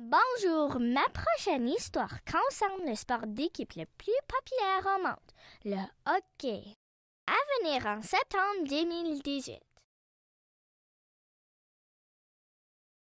Bonjour, ma prochaine histoire concerne le sport d'équipe le plus populaire au monde, le hockey. À venir en septembre 2018.